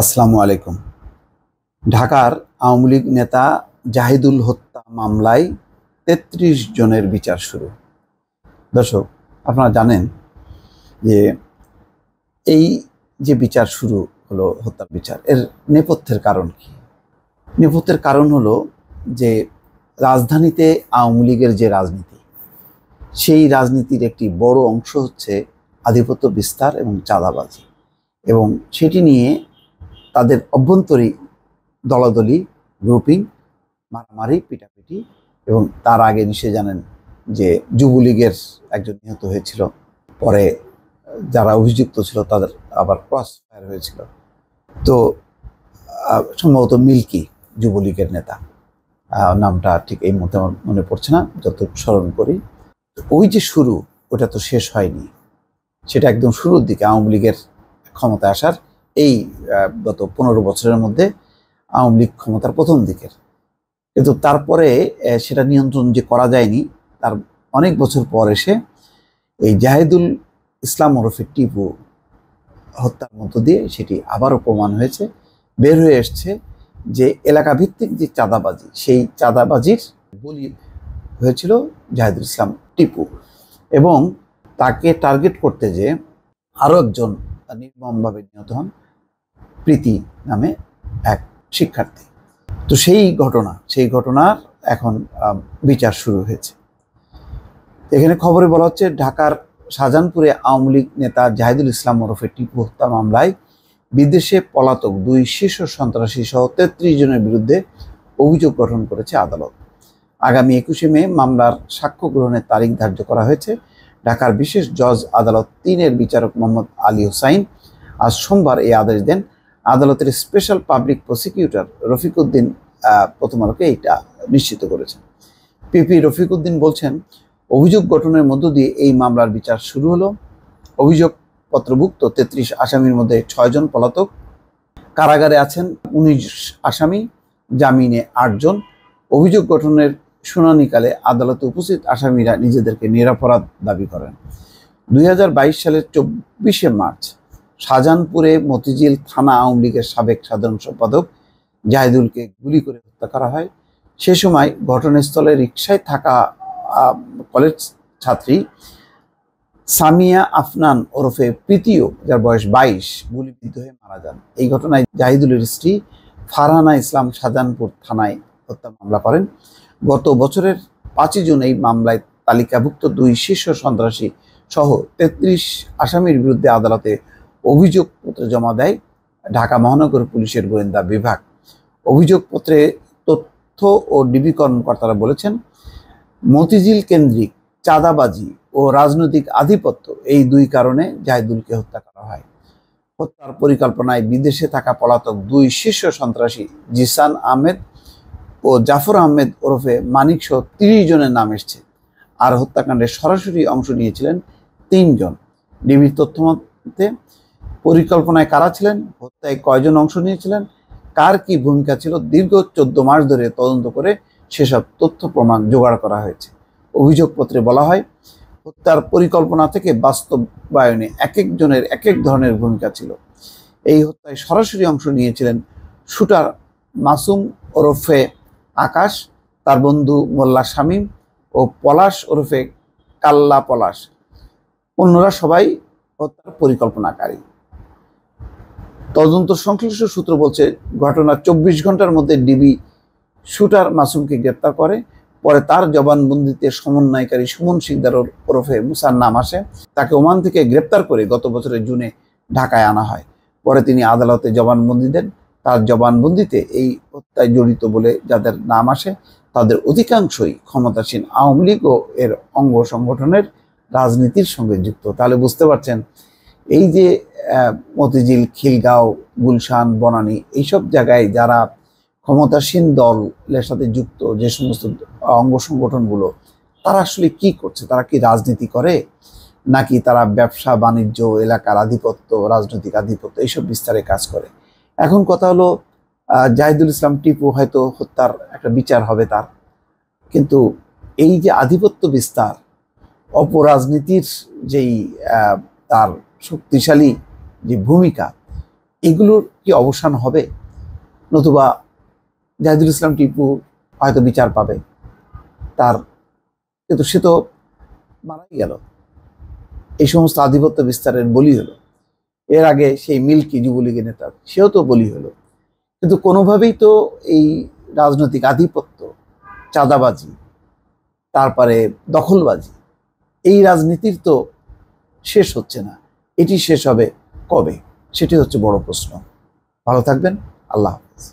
আসসালামু আলাইকুম ঢাকার আওয়ামী লীগ নেতা জাহিদুল হত্যা মামলায় ৩৩ জনের বিচার শুরু দর্শক আপনারা জানেন যে এই যে বিচার শুরু হলো হত্যার বিচার এর নেপথ্যের কারণ কি নেপথ্যের কারণ হলো যে রাজধানীতে আওয়ামী লীগের যে রাজনীতি সেই রাজনীতির একটি বড় অংশ হচ্ছে আধিপত্য বিস্তার এবং চাঁদাবাজি এবং সেটি নিয়ে তাদের অভ্যন্তরী দলাদলি গ্রুপিং মারামারি পিটাপিটি এবং তার আগে নিশ্চয় জানেন যে যুবলীগের একজন নিহত হয়েছিল পরে যারা অভিযুক্ত ছিল তাদের আবার ক্রস ফায়ার হয়েছিল তো সম্ভবত মিল্কি যুবলীগের নেতা নামটা ঠিক এই মুহূর্তে আমার মনে পড়ছে না যত স্মরণ করি ওই যে শুরু ওটা তো শেষ হয়নি সেটা একদম শুরুর দিকে আওয়ামী লীগের ক্ষমতা আসার এই গত পনেরো বছরের মধ্যে আওয়ামী লীগ ক্ষমতার প্রথম দিকের কিন্তু তারপরে সেটা নিয়ন্ত্রণ যে করা যায়নি তার অনেক বছর পর এসে এই জাহেদুল ইসলাম ওরফে টিপু হত্যার মধ্য দিয়ে সেটি আবারও প্রমাণ হয়েছে বের হয়ে এসছে যে এলাকা ভিত্তিক যে চাঁদাবাজি সেই চাঁদাবাজির বলি হয়েছিল জাহেদুল ইসলাম টিপু এবং তাকে টার্গেট করতে যে আরও একজন নির্মমভাবে নিহত হন প্রীতি নামে এক শিক্ষার্থী তো সেই ঘটনা সেই ঘটনার এখন বিচার শুরু হয়েছে এখানে খবরে বলা হচ্ছে ঢাকার শাহজাহানপুরে আওয়ামী লীগ নেতা জাহিদুল ইসলাম ওরফে টিপু হত্যা মামলায় বিদেশে পলাতক দুই শীর্ষ সন্ত্রাসী সহ তেত্রিশ জনের বিরুদ্ধে অভিযোগ গঠন করেছে আদালত আগামী একুশে মে মামলার সাক্ষ্য গ্রহণের তারিখ ধার্য করা হয়েছে ঢাকার বিশেষ জজ আদালত তিনের বিচারক মোহাম্মদ আলী হোসাইন আজ সোমবার এই আদেশ দেন আদালতের স্পেশাল পাবলিক প্রসিকিউটর রফিকুদ্দিন প্রথম আলোকে এইটা নিশ্চিত করেছেন পিপি রফিকউদ্দিন বলছেন অভিযোগ গঠনের মধ্য দিয়ে এই মামলার বিচার শুরু হলো অভিযোগপত্রভুক্ত তেত্রিশ আসামির মধ্যে ছয়জন পলাতক কারাগারে আছেন উনিশ আসামি জামিনে আটজন অভিযোগ গঠনের শুনানিকালে আদালতে উপস্থিত আসামিরা নিজেদেরকে নিরাপরাধ দাবি করেন দুই সালের চব্বিশে মার্চ শাহজাহানপুরে মতিঝিল থানা আওয়ামী লীগের সাবেক সাধারণ সম্পাদক জাহিদুলকে গুলি করে হত্যা করা হয় সে সময় ঘটনাস্থলে রিকশায় থাকা কলেজ ছাত্রী সামিয়া আফনান ওরফে প্রীতিও যার বয়স বাইশ গুলিবিদ্ধ হয়ে মারা যান এই ঘটনায় জাহিদুলের স্ত্রী ফারহানা ইসলাম শাহজাহানপুর থানায় হত্যা মামলা করেন গত বছরের পাঁচই জুন এই মামলায় তালিকাভুক্ত দুই শীর্ষ সন্ত্রাসী সহ তেত্রিশ আসামির বিরুদ্ধে আদালতে অভিযোগপত্র জমা দেয় ঢাকা মহানগর পুলিশের গোয়েন্দা বিভাগ অভিযোগপত্রে তথ্য ও ডিবি কর্মকর্তারা বলেছেন মতিঝিল কেন্দ্রিক চাঁদাবাজি ও রাজনৈতিক আধিপত্য এই দুই কারণে জাহিদুলকে হত্যা করা হয় হত্যার পরিকল্পনায় বিদেশে থাকা পলাতক দুই শীর্ষ সন্ত্রাসী জিসান আহমেদ ও জাফর আহমেদ ওরফে মানিক সহ তিরিশ জনের নাম এসছে আর হত্যাকাণ্ডে সরাসরি অংশ নিয়েছিলেন তিনজন ডিবির মতে পরিকল্পনায় কারা ছিলেন হত্যায় কয়জন অংশ নিয়েছিলেন কার কি ভূমিকা ছিল দীর্ঘ চোদ্দ মাস ধরে তদন্ত করে সেসব তথ্য প্রমাণ জোগাড় করা হয়েছে অভিযোগপত্রে বলা হয় হত্যার পরিকল্পনা থেকে বাস্তবায়নে এক একজনের এক এক ধরনের ভূমিকা ছিল এই হত্যায় সরাসরি অংশ নিয়েছিলেন শুটার মাসুম ওরফে আকাশ তার বন্ধু মোল্লা শামীম ও পলাশ ওরফে কাল্লা পলাশ অন্যরা সবাই হত্যার পরিকল্পনাকারী তদন্ত সংশ্লিষ্ট সূত্র বলছে ঘটনার চব্বিশ ঘন্টার মধ্যে ডিবি শুটার মাসুমকে গ্রেপ্তার করে পরে তার জবানবন্দিতে সমন্বয়কারী সুমন সিকদার ওরফে মুসার নাম আসে তাকে ওমান থেকে গ্রেপ্তার করে গত বছরের জুনে ঢাকায় আনা হয় পরে তিনি আদালতে জবানবন্দি দেন তার জবানবন্দিতে এই হত্যায় জড়িত বলে যাদের নাম আসে তাদের অধিকাংশই ক্ষমতাসীন আওয়ামী লীগ ও এর অঙ্গ সংগঠনের রাজনীতির সঙ্গে যুক্ত তাহলে বুঝতে পারছেন এই যে মতিঝিল খিলগাঁও গুলশান বনানী এইসব জায়গায় যারা ক্ষমতাসীন দলের সাথে যুক্ত যে সমস্ত অঙ্গ সংগঠনগুলো তারা আসলে কি করছে তারা কি রাজনীতি করে নাকি তারা ব্যবসা বাণিজ্য এলাকার আধিপত্য রাজনৈতিক আধিপত্য এইসব বিস্তারে কাজ করে এখন কথা হলো জাহিদুল ইসলাম টিপু হয়তো হত্যার একটা বিচার হবে তার কিন্তু এই যে আধিপত্য বিস্তার অপরাজনীতির যেই তার শক্তিশালী যে ভূমিকা এগুলোর কি অবসান হবে নতুবা জাহিদুল ইসলাম টিপু হয়তো বিচার পাবে তার কিন্তু সে তো মারাই গেল এই সমস্ত আধিপত্য বিস্তারের বলি হলো এর আগে সেই মিল্কি যুবলীগের নেতা সেও তো বলি হলো কিন্তু কোনোভাবেই তো এই রাজনৈতিক আধিপত্য চাঁদাবাজি তারপরে দখলবাজি এই রাজনীতির তো শেষ হচ্ছে না এটি শেষ হবে কবে সেটি হচ্ছে বড় প্রশ্ন ভালো থাকবেন আল্লাহ হাফিজ